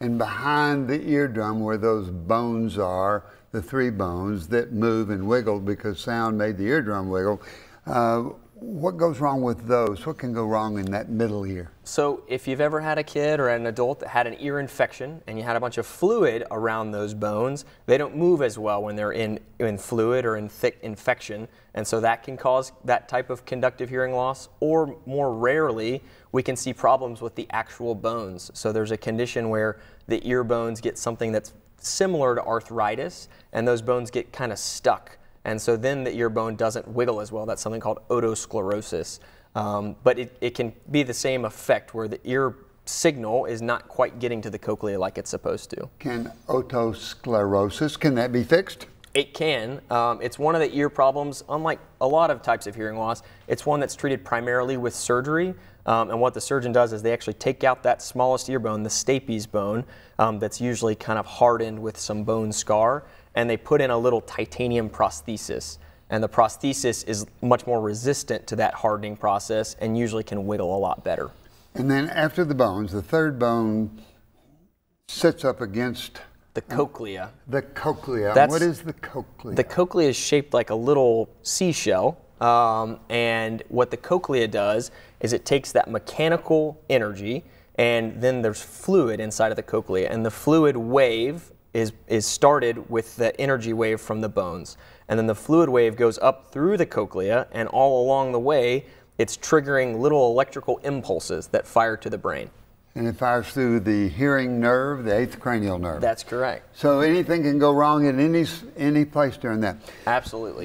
And behind the eardrum, where those bones are, the three bones that move and wiggle because sound made the eardrum wiggle, uh, what goes wrong with those? What can go wrong in that middle ear? So, if you've ever had a kid or an adult that had an ear infection and you had a bunch of fluid around those bones, they don't move as well when they're in, in fluid or in thick infection. And so that can cause that type of conductive hearing loss. Or more rarely, we can see problems with the actual bones. So, there's a condition where the ear bones get something that's similar to arthritis and those bones get kind of stuck. And so then that your bone doesn't wiggle as well. That's something called otosclerosis. Um, but it, it can be the same effect where the ear signal is not quite getting to the cochlea like it's supposed to. Can otosclerosis, can that be fixed? It can. Um, it's one of the ear problems, unlike a lot of types of hearing loss, it's one that's treated primarily with surgery. Um, and what the surgeon does is they actually take out that smallest ear bone, the stapes bone, um, that's usually kind of hardened with some bone scar, and they put in a little titanium prosthesis. And the prosthesis is much more resistant to that hardening process and usually can wiggle a lot better. And then after the bones, the third bone sits up against the mm. cochlea. The cochlea. That's, what is the cochlea? The cochlea is shaped like a little seashell. Um, and what the cochlea does is it takes that mechanical energy, and then there's fluid inside of the cochlea. And the fluid wave is, is started with the energy wave from the bones. And then the fluid wave goes up through the cochlea, and all along the way, it's triggering little electrical impulses that fire to the brain. And it fires through the hearing nerve, the eighth cranial nerve. That's correct. So anything can go wrong in any any place during that. Absolutely.